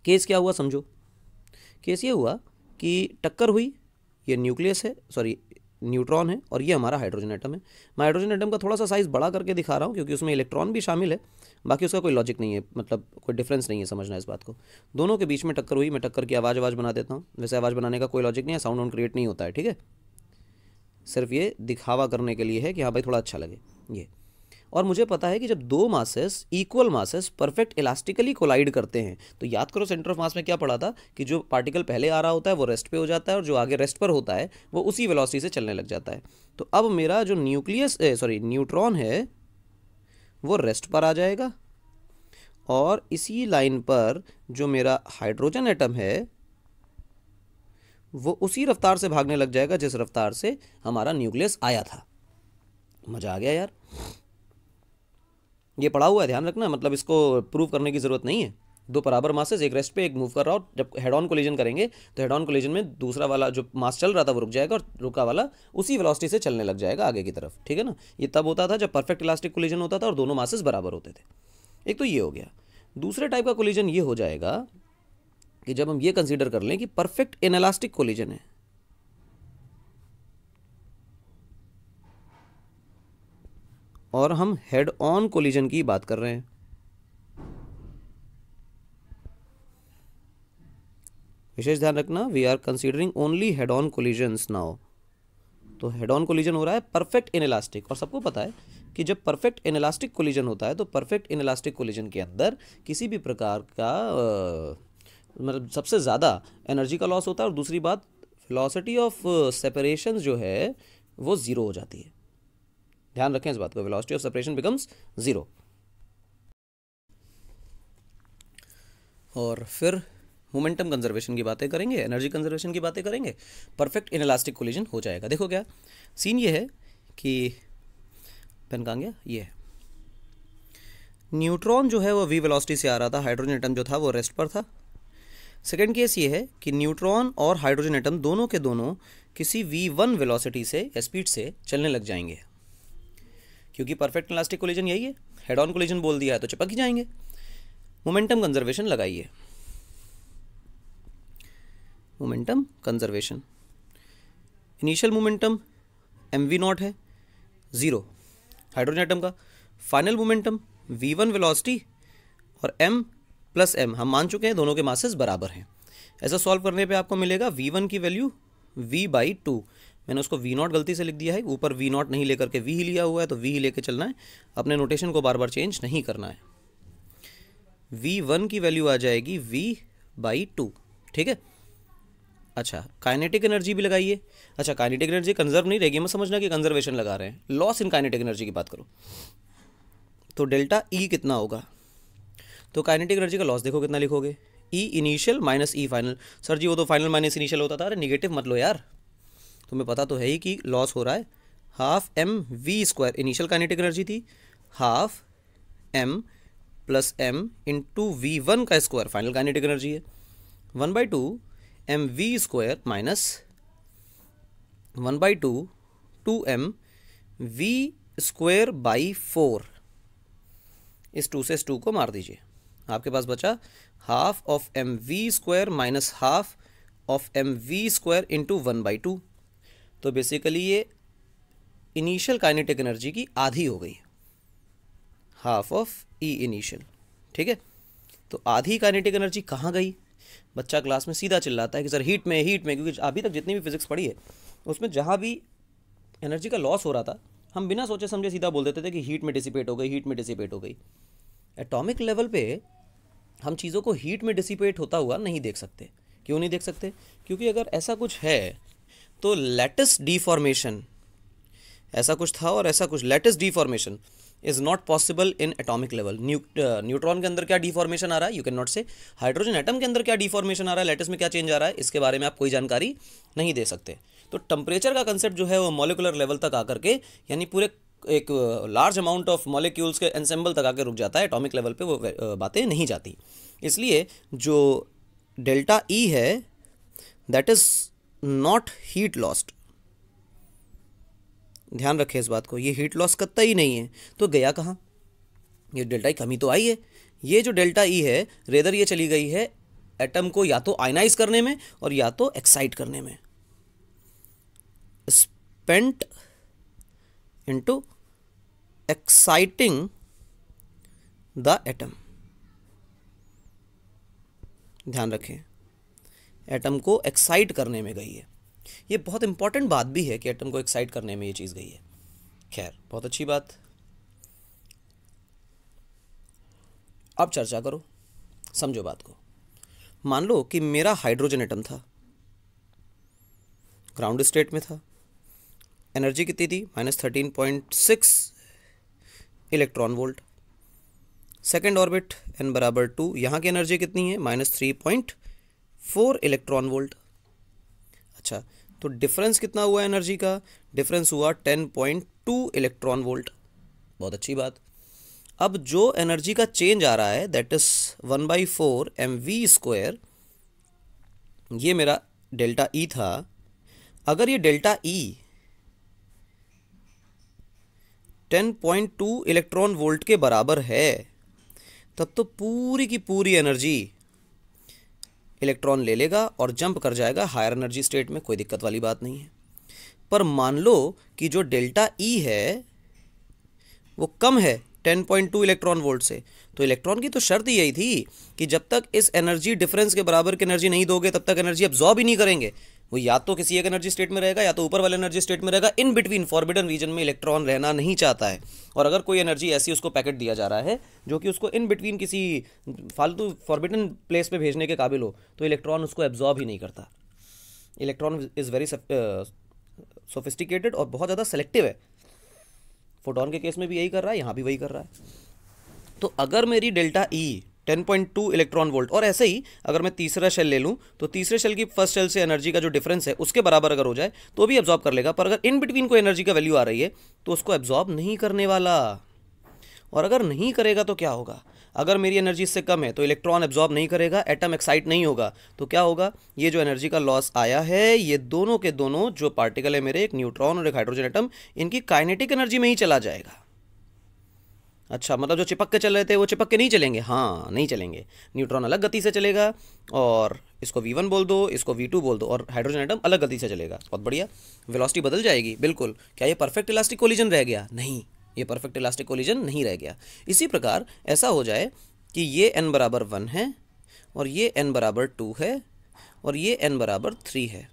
केस क्या हुआ समझो केस ये हुआ कि टक्कर हुई ये न्यूक्लियस है सॉरी न्यूट्रॉन है और ये हमारा हाइड्रोजन एटम है मैं हाइड्रोजन एटम का थोड़ा सा साइज़ बड़ा करके दिखा रहा हूँ क्योंकि उसमें इलेक्ट्रॉन भी शामिल है बाकी उसका कोई लॉजिक नहीं है मतलब कोई डिफरेंस नहीं है समझना इस बात को दोनों के बीच में टक्कर हुई मैं टक्कर की आवाज़ आवाज़ बना देता हूँ वैसे आवाज़ बनाने का कोई लॉजिक नहीं है साउंड ऑन क्रिएट नहीं होता है ठीक है सिर्फ ये दिखावा करने के लिए है कि हाँ भाई थोड़ा अच्छा लगे ये और मुझे पता है कि जब दो masses equal masses perfect elastically collide करते हैं तो याद करो सेंटर ऑफ मास में क्या पढ़ा था कि जो पार्टिकल पहले आ रहा होता है वो रेस्ट पे हो जाता है और जो आगे रेस्ट पर होता है वो उसी वेलोसिटी से चलने लग जाता है तो अब मेरा जो न्यूक्लियस सॉरी न्यूट्रॉन है वो रेस्ट पर आ जाएगा और इसी लाइन पर जो मेरा हाइड्रोजन एटम है वो उसी रफ्तार से भागने लग जाएगा जिस रफ्तार से हमारा न्यूक्लियस आया था मज़ा आ गया यार ये पड़ा हुआ है ध्यान रखना मतलब इसको प्रूव करने की ज़रूरत नहीं है दो बराबर मासेस एक रेस्ट पे एक मूव कर रहा हो जब हेड ऑन कोलिजन करेंगे तो हेड ऑन कोलिजन में दूसरा वाला जो मास चल रहा था वो रुक जाएगा और रुका वाला उसी वेलोसिटी से चलने लग जाएगा आगे की तरफ ठीक है ना ये तब होता था जब परफेक्ट इलास्टिक कोलिजन होता था और दोनों मासेस बराबर होते थे एक तो ये हो गया दूसरे टाइप का कोलिजन ये हो जाएगा कि जब हम ये कंसिडर कर लें कि परफेक्ट इनलास्टिक कोलिजन है और हम हेड ऑन कोलिजन की बात कर रहे हैं विशेष ध्यान रखना we are considering only head on collisions now तो हेड ऑन कोलिजन हो रहा है परफेक्ट इनलास्टिक और सबको पता है कि जब परफेक्ट इलास्टिक कोलिजन होता है तो परफेक्ट इनलास्टिक कोलिजन के अंदर किसी भी प्रकार का मतलब सबसे ज़्यादा एनर्जी का लॉस होता है और दूसरी बात फिलोसिटी ऑफ सेपरेशन जो है वो ज़ीरो हो जाती है ध्यान रखें इस बात को velocity of separation becomes zero और फिर मोमेंटम कंजर्वेशन की बातें करेंगे एनर्जी कंजर्वेशन की बातें करेंगे परफेक्ट इनलास्टिक कोलिजन हो जाएगा देखो क्या सीन ये है कि पेन कहाँ गया ये है न्यूट्रॉन जो है वो वी वेलोसिटी से आ रहा था हाइड्रोजन एटम जो था वो रेस्ट पर था सेकेंड केस ये है कि न्यूट्रॉन और हाइड्रोजन एटम दोनों के दोनों किसी वी वन वेलोसिटी से स्पीड से चलने लग जाएंगे क्योंकि परफेक्ट इलास्टिक कोलिजन यही है हेड ऑन कोलिजन बोल दिया है तो चिपक ही जाएंगे मोमेंटम कंजर्वेशन लगाइए momentum conservation initial momentum M V naught है ज़ीरो हाइड्रोजन एटम का final momentum V one velocity और एम प्लस एम हम मान चुके हैं दोनों के मासेस बराबर हैं ऐसा सॉल्व करने पे आपको मिलेगा वी वन की वैल्यू वी बाई टू मैंने उसको वी नॉट गलती से लिख दिया है ऊपर वी नॉट नहीं लेकर के वी ही लिया हुआ है तो वी ही लेके चलना है अपने नोटेशन को बार बार चेंज नहीं करना है वी वन की वैल्यू आ जाएगी वी बाई टू ठीक है अच्छा काइनेटिक एनर्जी भी लगाइए अच्छा काइनेटिक एनर्जी कंजर्व नहीं रहेगी मैं समझना कि कंजर्वेशन लगा रहे हैं लॉस इन काइनेटिक एनर्जी की बात करो तो डेल्टा ई e कितना होगा तो काइनेटिक एनर्जी का लॉस देखो कितना लिखोगे E initial minus E final sir ji वो तो फाइनल माइनस इनिशियल होता था अरे निगेटिव मत लो यार तुम्हें पता तो है ही कि लॉस हो रहा है half M we square initial kinetic energy थी half M plus M into V one का स्क्वायर फाइनल काइनेटिक एनर्जी है one by two M we square minus one by two two M we square by four इस two से इस two को मार दीजिए आपके पास बचा half of M we square minus half of M we square into one by two तो बेसिकली ये इनिशियल काइनेटिक एनर्जी की आधी हो गई हाफ ऑफ ई इनिशियल ठीक है तो आधी काइनेटिक एनर्जी कहाँ गई बच्चा क्लास में सीधा चिल्लाता है कि सर हीट में हीट में क्योंकि अभी तक जितनी भी फिजिक्स पढ़ी है उसमें जहाँ भी एनर्जी का लॉस हो रहा था हम बिना सोचे समझे सीधा बोल देते थे कि हीट में डिसिपेट हो गई हीट में डिसिपेट हो गई एटॉमिक लेवल पे हम चीज़ों को हीट में डिसिपेट होता हुआ नहीं देख सकते क्यों नहीं देख सकते क्योंकि अगर ऐसा कुछ है तो लेटेस्ट डिफॉर्मेशन ऐसा कुछ था और ऐसा कुछ latest deformation is not possible in atomic level neutron के अंदर क्या डिफॉर्मेशन आ रहा है you can not say hydrogen atom के अंदर क्या डिफॉर्मेशन आ रहा है लेटेस्ट में क्या चेंज आ रहा है इसके बारे में आप कोई जानकारी नहीं दे सकते तो टेम्परेचर का कंसेप्ट जो है वो मोलिकुलर लेवल तक आकर के यानी पूरे एक लार्ज अमाउंट ऑफ मॉलिक्यूल्स के एनसेम्बल तक आकर रुक जाता है एटॉमिक लेवल पे वो uh, बातें नहीं जाती इसलिए जो डेल्टा ई e है that is not heat lost ध्यान रखें इस बात को ये हीट लॉस कत्ता ही नहीं है तो गया कहाँ ये डेल्टा ई कमी तो आई है ये जो डेल्टा ई है रेदर ये चली गई है एटम को या तो आयनाइज करने में और या तो एक्साइट करने में spent into exciting the atom ध्यान रखें एटम को एक्साइट करने में गई है ये बहुत इंपॉर्टेंट बात भी है कि एटम को एक्साइट करने में ये चीज़ गई है खैर बहुत अच्छी बात अब चर्चा करो समझो बात को मान लो कि मेरा हाइड्रोजन एटम था ग्राउंड स्टेट में था एनर्जी कितनी थी minus thirteen point six electron volt second orbit n बराबर टू यहाँ की एनर्जी कितनी है minus three point four electron volt अच्छा तो डिफरेंस कितना हुआ एनर्जी का डिफरेंस हुआ ten point two electron volt बहुत अच्छी बात अब जो एनर्जी का चेंज आ रहा है that is one by four m we square ये मेरा डेल्टा ई e था अगर ये delta E ten point two electron volt के बराबर है तब तो पूरी की पूरी एनर्जी इलेक्ट्रॉन ले लेगा और जंप कर जाएगा हायर एनर्जी स्टेट में कोई दिक्कत वाली बात नहीं है पर मान लो कि जो डेल्टा ई e है वो कम है 10.2 इलेक्ट्रॉन वोल्ट से तो इलेक्ट्रॉन की तो शर्त यही थी कि जब तक इस एनर्जी डिफरेंस के बराबर की एनर्जी नहीं दोगे तब तक एनर्जी अब्जॉर्ब ही नहीं करेंगे वो या तो किसी एक एनर्जी स्टेट में रहेगा या तो ऊपर वाले एनर्जी स्टेट में रहेगा इन बिटवीन फॉरबिडन रीजन में इलेक्ट्रॉन रहना नहीं चाहता है और अगर कोई एनर्जी ऐसी उसको पैकेट दिया जा रहा है जो कि उसको इन बिटवीन किसी फालतू फॉरबिडन प्लेस पर भेजने के काबिल हो तो इलेक्ट्रॉन उसको एब्जॉर्ब ही नहीं करता इलेक्ट्रॉन इज़ वेरी सोफिस्टिकेटेड और बहुत ज़्यादा सेलेक्टिव है फोटोन के केस में भी यही कर रहा है यहाँ भी वही कर रहा है तो अगर मेरी delta E e, 10.2 electron volt और ऐसे ही अगर मैं तीसरा शेल ले लूँ तो तीसरे शेल की फर्स्ट शेल से एनर्जी का जो डिफरेंस है उसके बराबर अगर हो जाए तो भी एब्जॉर्ब कर लेगा पर अगर इन बिटवीन कोई एनर्जी का वैल्यू आ रही है तो उसको एब्जॉर्ब नहीं करने वाला और अगर नहीं करेगा तो क्या होगा अगर मेरी एनर्जी इससे कम है तो इलेक्ट्रॉन एब्जॉर्ब नहीं करेगा एटम एक्साइट नहीं होगा तो क्या होगा ये जो एनर्जी का लॉस आया है ये दोनों के दोनों जो पार्टिकल है मेरे एक न्यूट्रॉन और एक हाइड्रोजन एटम इनकी काइनेटिक एनर्जी में ही चला जाएगा अच्छा मतलब जो चिपक के चल रहे थे वो चिपक के नहीं चलेंगे हाँ नहीं चलेंगे न्यूट्रॉन अलग गति से चलेगा और इसको V1 बोल दो इसको V2 बोल दो और हाइड्रोजन एटम अलग गति से चलेगा बहुत बढ़िया वेलोसिटी बदल जाएगी बिल्कुल क्या ये परफेक्ट इलास्टिक कोलिजन रह गया नहीं ये परफेक्ट इलास्टिक कोलिजन नहीं रह गया इसी प्रकार ऐसा हो जाए कि ये एन बराबर वन है और ये एन बराबर टू है और ये एन बराबर थ्री है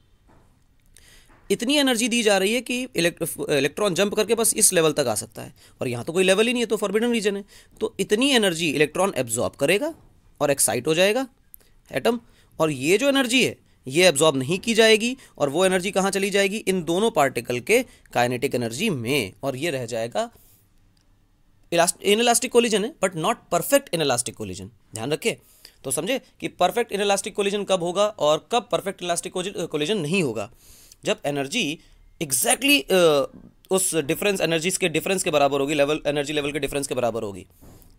इतनी एनर्जी दी जा रही है कि इलेक्ट्रॉन जंप करके बस इस लेवल तक आ सकता है और यहाँ तो कोई लेवल ही नहीं है तो फॉरबिडन रीजन है तो इतनी एनर्जी इलेक्ट्रॉन एब्जॉर्ब करेगा और एक्साइट हो जाएगा एटम और ये जो एनर्जी है ये एब्जॉर्ब नहीं की जाएगी और वो एनर्जी कहाँ चली जाएगी इन दोनों पार्टिकल के काइनेटिक एनर्जी में और ये रह जाएगा इनलास्टिक कोलिजन है but not perfect inelastic collision ध्यान रखें तो समझे कि परफेक्ट इनलास्टिक कोलिजन कब होगा और कब परफेक्ट इलास्टिक कोलिजन नहीं होगा जब एनर्जी एग्जैक्टली exactly, उस डिफरेंस एनर्जीज के डिफरेंस के बराबर होगी लेवल एनर्जी लेवल के डिफरेंस के बराबर होगी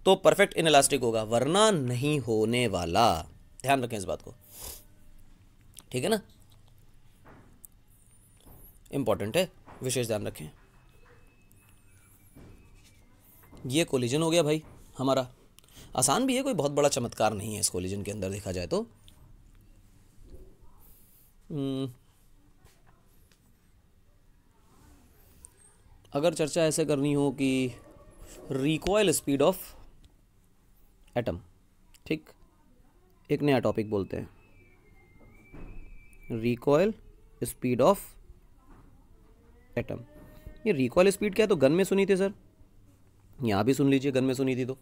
तो परफेक्ट इन इलास्टिक होगा वरना नहीं होने वाला ध्यान रखें इस बात को ठीक है ना इंपॉर्टेंट है विशेष ध्यान रखें ये कोलिजन हो गया भाई हमारा आसान भी है कोई बहुत बड़ा चमत्कार नहीं है इस कोलिजन के अंदर देखा जाए तो हम्म, अगर चर्चा ऐसे करनी हो कि रिकॉयल स्पीड ऑफ एटम ठीक एक नया टॉपिक बोलते हैं रिकॉयल स्पीड ऑफ एटम ये रिकॉयल स्पीड क्या है तो गन में सुनी थी सर यहाँ भी सुन लीजिए गन में सुनी थी तो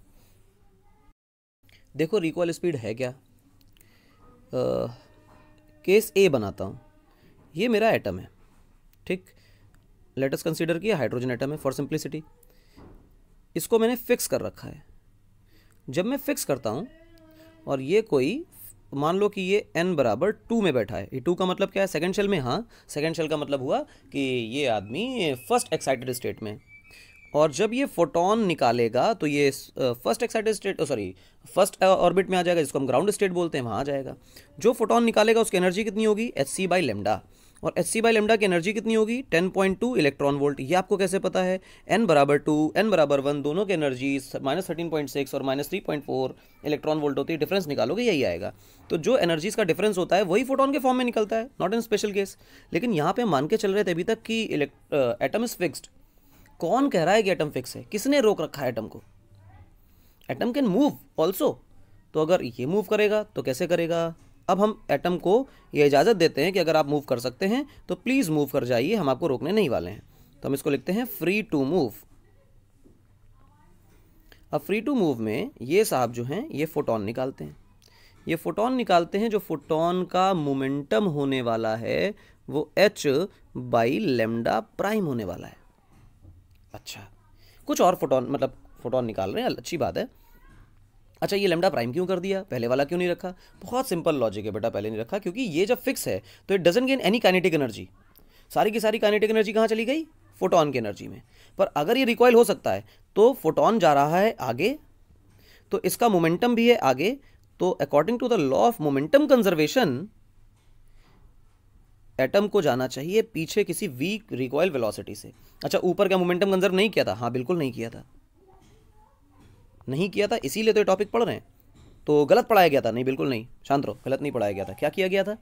देखो रिकॉयल स्पीड है क्या आ, केस ए बनाता हूँ ये मेरा एटम है ठीक लेटस कंसिडर किया हाइड्रोजन एटम है फॉर सिंप्लिसिटी इसको मैंने फिक्स कर रखा है जब मैं फिक्स करता हूँ और ये कोई मान लो कि ये एन बराबर टू में बैठा है ये टू का मतलब क्या है सेकेंड शेल में हाँ सेकेंड शेल का मतलब हुआ कि ये आदमी फर्स्ट एक्साइटेड स्टेट में और जब ये फोटोन निकालेगा तो ये first excited state sorry first orbit में आ जाएगा जिसको हम ग्राउंड स्टेट बोलते हैं वहाँ आ जाएगा जो फोटोन निकालेगा उसकी एनर्जी कितनी होगी एच सी बाई लेमडा और एच सी बाई लेमडा की एनर्जी कितनी होगी 10.2 इलेक्ट्रॉन वोल्ट ये आपको कैसे पता है एन बराबर टू एन बराबर वन दोनों की energy minus thirteen point six और minus three point four electron volt होती है डिफरेंस निकालोगे यही आएगा तो जो एनर्जीज का डिफरेंस होता है वही फोटोन के फॉर्म में निकलता है नॉट इन स्पेशल केस लेकिन यहाँ पे मान के चल रहे थे अभी तक कि एटम इज फिक्सड कौन कह रहा है कि एटम फिक्स है किसने रोक रखा है एटम को एटम कैन मूव ऑल्सो तो अगर ये मूव करेगा तो कैसे करेगा अब हम एटम को यह इजाज़त देते हैं कि अगर आप मूव कर सकते हैं तो प्लीज़ मूव कर जाइए हम आपको रोकने नहीं वाले हैं तो हम इसको लिखते हैं फ्री टू मूव अब फ्री टू मूव में ये साहब जो हैं ये फोटोन निकालते हैं ये फोटोन निकालते हैं जो फोटोन का मोमेंटम होने वाला है वो एच बाई लेमडा प्राइम होने वाला है अच्छा कुछ और फोटोन मतलब फोटोन निकाल रहे हैं अच्छी बात है अच्छा ये लेमडा प्राइम क्यों कर दिया पहले वाला क्यों नहीं रखा बहुत सिंपल लॉजिक है बेटा पहले नहीं रखा क्योंकि ये जब फिक्स है तो it doesn't gain any kinetic energy सारी की सारी काइनेटिक एनर्जी कहाँ चली गई फोटोन की एनर्जी में पर अगर ये रिकॉयल हो सकता है तो फोटोन जा रहा है आगे तो इसका मोमेंटम भी है आगे तो according to the law of momentum conservation atom को जाना चाहिए पीछे किसी वीक रिकॉयल वेलोसिटी से अच्छा ऊपर का मोमेंटम कंजर्व नहीं किया था हाँ बिल्कुल नहीं किया था नहीं किया था इसीलिए तो ये टॉपिक पढ़ रहे हैं तो गलत पढ़ाया गया था नहीं बिल्कुल नहीं शांत रहो गलत नहीं पढ़ाया गया था क्या किया गया था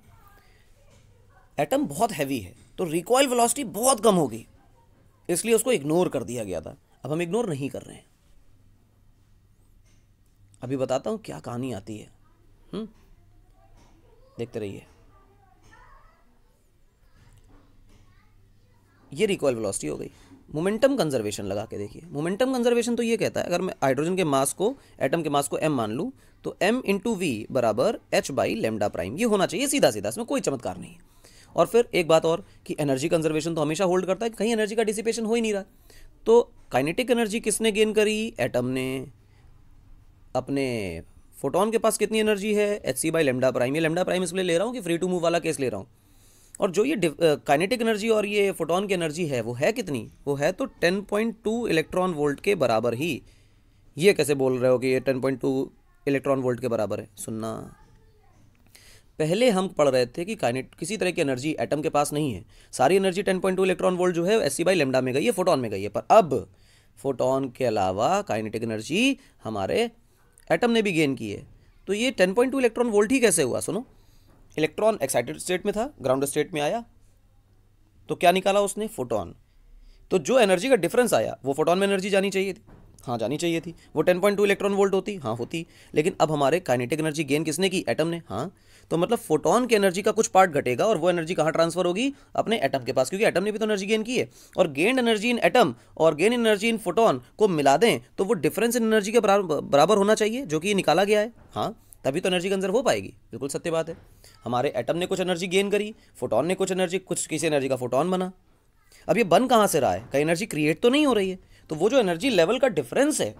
एटम बहुत हैवी है तो रिकॉयल वेलोसिटी बहुत कम होगी इसलिए उसको इग्नोर कर दिया गया था अब हम इग्नोर नहीं कर रहे हैं अभी बताता हूँ क्या कहानी आती है हुँ? हम्म? देखते रहिए ये रिकॉयल वेलोसिटी हो गई मोमेंटम कंजर्वेशन लगा के देखिए मोमेंटम कंजर्वेशन तो ये कहता है अगर मैं हाइड्रोजन के मास को एटम के मास को एम मान लूँ तो एम इंटू वी बराबर एच बाई लेमडा प्राइम ये होना चाहिए सीधा सीधा इसमें कोई चमत्कार नहीं है और फिर एक बात और कि एनर्जी कंजर्वेशन तो हमेशा होल्ड करता है कहीं एनर्जी का डिसिपेशन हो ही नहीं रहा तो काइनेटिक एनर्जी किसने गेन करी एटम ने अपने फोटोन के पास कितनी एनर्जी है h c by lambda prime ये लेमडा प्राइम इसलिए ले रहा हूँ कि फ्री टू मूव वाला केस ले रहा हूँ और जो ये काइनेटिक एनर्जी और ये फोटोन की एनर्जी है वो है कितनी वो है तो 10.2 इलेक्ट्रॉन वोल्ट के बराबर ही ये कैसे बोल रहे हो कि ये 10.2 इलेक्ट्रॉन वोल्ट के बराबर है सुनना पहले हम पढ़ रहे थे कि काइनेट किसी तरह की एनर्जी एटम के पास नहीं है सारी एनर्जी 10.2 इलेक्ट्रॉन वोल्ट जो है एस सी बाई लेमडा में गई है फोटोन में गई है पर अब फोटोन के अलावा काइनेटिक एनर्जी हमारे एटम ने भी गेन की है तो ये 10.2 इलेक्ट्रॉन वोल्ट ही कैसे हुआ सुनो इलेक्ट्रॉन एक्साइटेड स्टेट में था ग्राउंड स्टेट में आया तो क्या निकाला उसने फोटोन तो जो एनर्जी का डिफरेंस आया वो फोटोन में एनर्जी जानी चाहिए थी हाँ जानी चाहिए थी वो 10.2 इलेक्ट्रॉन वोल्ट होती हाँ होती लेकिन अब हमारे काइनेटिक एनर्जी गेन किसने की एटम ने हाँ तो मतलब फोटोन की एनर्जी का कुछ पार्ट घटेगा और वो एनर्जी कहाँ ट्रांसफर होगी अपने एटम के पास क्योंकि एटम ने भी तो एनर्जी गेन की है और गेन एनर्जी इन एटम और गेन एनर्जी इन फोटोन को मिला दें तो वो डिफरेंस इन एनर्जी के बराबर होना चाहिए जो कि निकाला गया है हाँ तभी तो एनर्जी कंजर्व हो पाएगी बिल्कुल सत्य बात है हमारे एटम ने कुछ एनर्जी गेन करी फोटोन ने कुछ एनर्जी कुछ किसी एनर्जी का फोटोन बना अब ये बन कहाँ से रहा है कहीं एनर्जी क्रिएट तो नहीं हो रही है तो वो जो एनर्जी लेवल का डिफरेंस है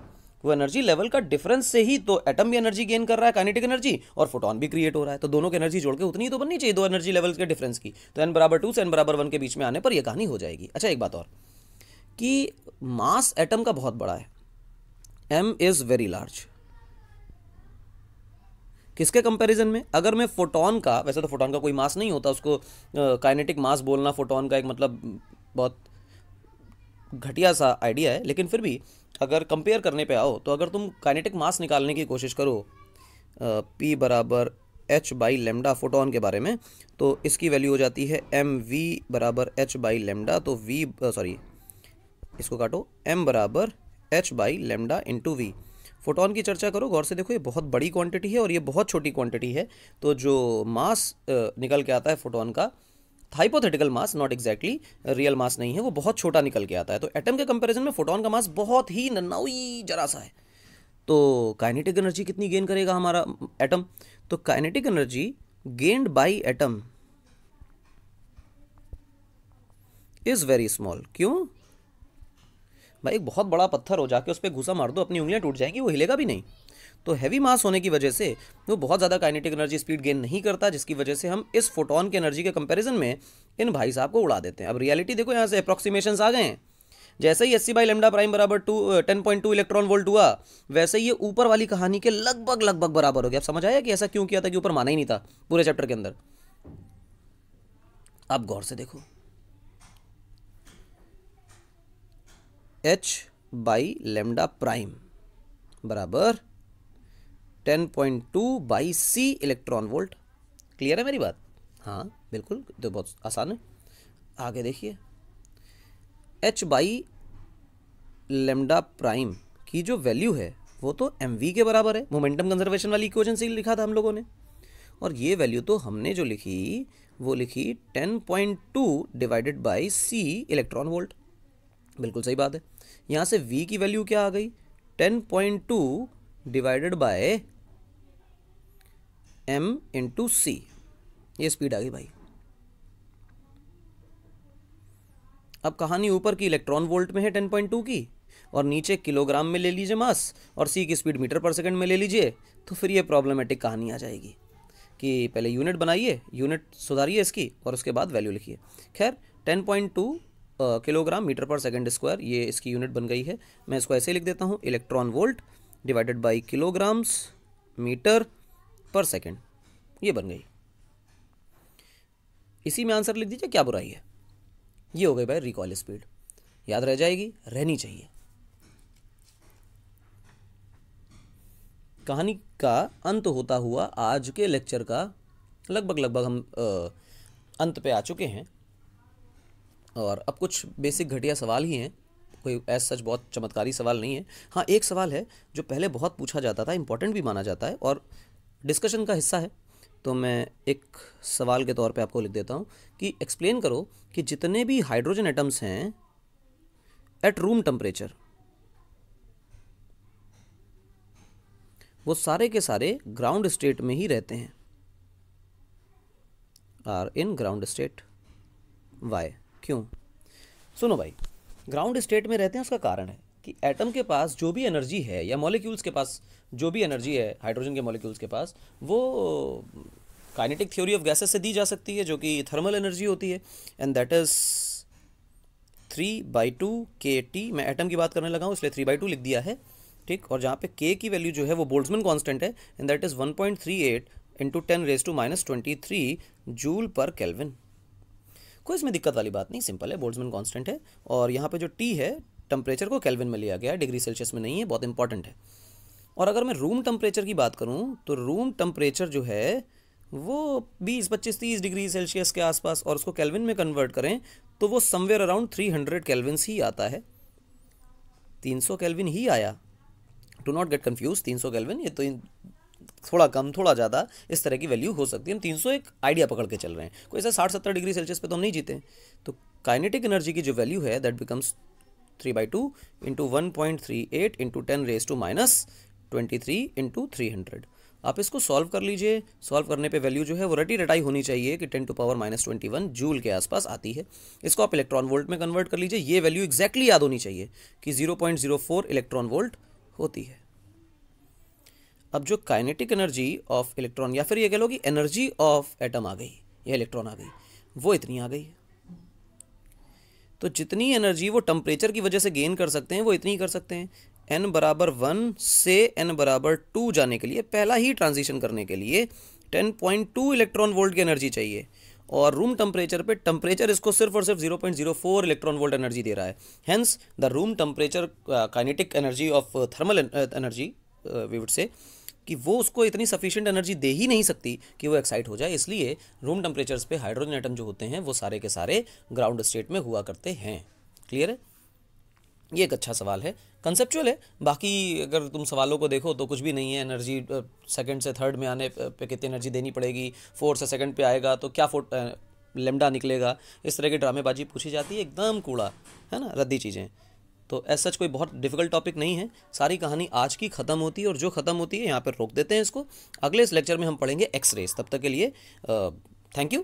वो एनर्जी लेवल का डिफरेंस से ही तो एटम भी एनर्जी गेन कर रहा है काइनेटिक एनर्जी और फोटोन भी क्रिएट हो रहा है तो दोनों की एनर्जी जोड़ के उतनी ही तो बननी चाहिए दो एनर्जी लेवल के डिफरेंस की तो एन बराबर टू से एन बराबर वन के बीच में आने पर यह कहानी हो जाएगी अच्छा एक बात और कि मास एटम का बहुत बड़ा है एम इज़ वेरी लार्ज किसके कंपैरिजन में अगर मैं फोटोन का वैसे तो फोटोन का कोई मास नहीं होता उसको काइनेटिक मास बोलना फोटोन का एक मतलब बहुत घटिया सा आइडिया है लेकिन फिर भी अगर कंपेयर करने पे आओ तो अगर तुम काइनेटिक मास निकालने की कोशिश करो पी बराबर एच बाई लेमडा फोटोन के बारे में तो इसकी वैल्यू हो जाती है एम वी बराबर एच बाई लेमडा तो वी सॉरी इसको काटो एम बराबर h by lambda into v photon की चर्चा करो गौर से देखो ये बहुत बड़ी क्वांटिटी है और ये बहुत छोटी क्वांटिटी है तो जो मास निकल के आता है फोटोन का hypothetical mass not exactly real mass नहीं है वो बहुत छोटा निकल के आता है तो एटम के कंपेरिजन में फोटोन का मास बहुत ही नन्नाई जरा सा है तो काइनेटिक एनर्जी कितनी गेन करेगा हमारा एटम तो kinetic energy gained by atom is very small क्यों भाई एक बहुत बड़ा पत्थर हो जाके उस पर घुसा मार दो अपनी उंगलियाँ टूट जाएंगी वो हिलेगा भी नहीं तो हैवी मास होने की वजह से वो बहुत ज़्यादा काइनेटिक एनर्जी स्पीड गेन नहीं करता जिसकी वजह से हम इस फोटोन की एनर्जी के कंपैरिजन में इन भाई साहब को उड़ा देते हैं अब रियलिटी देखो यहाँ से अप्रॉक्सीमेशन आ गए हैं जैसे ही एस बाई लेमडा प्राइम बराबर to ten point two electron volt हुआ वैसे ये ऊपर वाली कहानी के लगभग लगभग बराबर हो गया अब समझ आया कि ऐसा क्यों किया था कि ऊपर माना ही नहीं था पूरे चैप्टर के अंदर आप गौर से देखो एच बाई लेमडा प्राइम बराबर ten point two by c electron volt clear है मेरी बात हाँ बिल्कुल तो बहुत आसान है आगे देखिए एच बाई लेमडा प्राइम की जो वैल्यू है वो तो एम वी के बराबर है मोमेंटम कंजर्वेशन वाली इक्वेशन से लिखा था हम लोगों ने और ये वैल्यू तो हमने जो लिखी वो लिखी ten point two divided by c electron volt बिल्कुल सही बात है यहाँ से v की वैल्यू क्या आ गई ten point two divided by m into c ये स्पीड आ गई भाई अब कहानी ऊपर की इलेक्ट्रॉन वोल्ट में है टेन पॉइंट टू की और नीचे किलोग्राम में ले लीजिए मास और सी की स्पीड मीटर पर सेकंड में ले लीजिए तो फिर ये प्रॉब्लमेटिक कहानी आ जाएगी कि पहले यूनिट बनाइए यूनिट सुधारिए इसकी और उसके बाद वैल्यू लिखिए खैर ten point two kilogram metre पर सेकेंड स्क्वायर ये इसकी यूनिट बन गई है मैं इसको ऐसे लिख देता हूँ electron volt divided by kilograms metre पर सेकेंड ये बन गई इसी में आंसर लिख दीजिए क्या बुराई है ये हो गई भाई रिकॉल स्पीड याद रह जाएगी रहनी चाहिए कहानी का अंत होता हुआ आज के लेक्चर का लगभग लगभग हम आ, अंत पे आ चुके हैं और अब कुछ बेसिक घटिया सवाल ही हैं कोई एज सच बहुत चमत्कारी सवाल नहीं है हाँ एक सवाल है जो पहले बहुत पूछा जाता था इम्पोर्टेंट भी माना जाता है और डिस्कशन का हिस्सा है तो मैं एक सवाल के तौर पे आपको लिख देता हूँ कि एक्सप्लेन करो कि जितने भी हाइड्रोजन एटम्स हैं एट रूम टेम्परेचर वो सारे के सारे ग्राउंड स्टेट में ही रहते हैं are in ground state why क्यों सुनो भाई ग्राउंड स्टेट में रहते हैं उसका कारण है कि एटम के पास जो भी एनर्जी है या मॉलिक्यूल्स के पास जो भी एनर्जी है हाइड्रोजन के मॉलिक्यूल्स के पास वो काइनेटिक थ्योरी ऑफ गैसेस से दी जा सकती है जो कि थर्मल एनर्जी होती है and that is three by two के टी मैं एटम की बात करने लगा हूँ इसलिए थ्री बाई टू लिख दिया है ठीक और जहाँ पे के की वैल्यू जो है वो बोल्ट्समैन कांस्टेंट है and that is one point three eight into ten raise to minus twenty three joule पर कैलविन कोई इसमें दिक्कत वाली बात नहीं सिंपल है बोल्ट्जमैन कांस्टेंट है और यहाँ पे जो टी है टेम्परेचर को कैलविन में लिया गया डिग्री सेल्सियस में नहीं है बहुत इंपॉर्टेंट है और अगर मैं रूम टेम्परेचर की बात करूँ तो रूम टेम्परेचर जो है वो बीस पच्चीस तीस डिग्री सेल्सियस के आसपास और उसको कैलविन में कन्वर्ट करें तो वो somewhere around three hundred kelvins ही आता है तीन सौ कैलविन ही आया टू नॉट गेट कन्फ्यूज तीन सौ कैलविन ये तो थोड़ा कम थोड़ा ज़्यादा इस तरह की वैल्यू हो सकती है हम सौ एक आइडिया पकड़ के चल रहे हैं कोई ऐसा साठ सत्तर डिग्री सेल्सियस पे तो हम नहीं जीते तो काइनेटिक एनर्जी की जो वैल्यू है that becomes three by two into one point three eight into ten raise to minus twenty three into three hundred आप इसको सॉल्व कर लीजिए सॉल्व करने पे वैल्यू जो है वो रटी रटाई होनी चाहिए कि ten to power minus twenty one joule के आसपास आती है इसको आप इलेक्ट्रॉन वोल्ट में कन्वर्ट कर लीजिए ये वैल्यू एक्जैक्टली याद होनी चाहिए कि zero point zero four electron volt होती है अब जो काइनेटिक एनर्जी ऑफ इलेक्ट्रॉन या फिर ये कह लो कि एनर्जी ऑफ एटम आ गई या इलेक्ट्रॉन आ गई वो इतनी आ गई तो जितनी एनर्जी वो टम्परेचर की वजह से गेन कर सकते हैं वो इतनी कर सकते हैं एन बराबर वन से एन बराबर टू जाने के लिए पहला ही ट्रांजिशन करने के लिए ten point two electron volt की एनर्जी चाहिए और रूम टेम्परेचर पे टेम्परेचर इसको सिर्फ और सिर्फ 0.04 इलेक्ट्रॉन वोल्ट एनर्जी दे रहा है hence the room temperature kinetic energy of thermal energy we would say कि वो उसको इतनी सफिशियंट एनर्जी दे ही नहीं सकती कि वो एक्साइट हो जाए इसलिए रूम टेम्परेचर्स पे हाइड्रोजन एटम जो होते हैं वो सारे के सारे ग्राउंड स्टेट में हुआ करते हैं क्लियर है ये एक अच्छा सवाल है कंसेप्चुअल है बाकी अगर तुम सवालों को देखो तो कुछ भी नहीं है एनर्जी सेकंड से थर्ड में आने पे कितनी एनर्जी देनी पड़ेगी फोर्थ से सेकंड पे आएगा तो क्या फोट लेमडा निकलेगा इस तरह की ड्रामेबाजी पूछी जाती है एकदम कूड़ा है ना रद्दी चीज़ें तो एज सच कोई बहुत डिफिकल्ट टॉपिक नहीं है सारी कहानी आज की ख़त्म होती है और जो ख़त्म होती है यहाँ पर रोक देते हैं इसको अगले इस लेक्चर में हम पढ़ेंगे एक्सरेज तब तक के लिए थैंक यू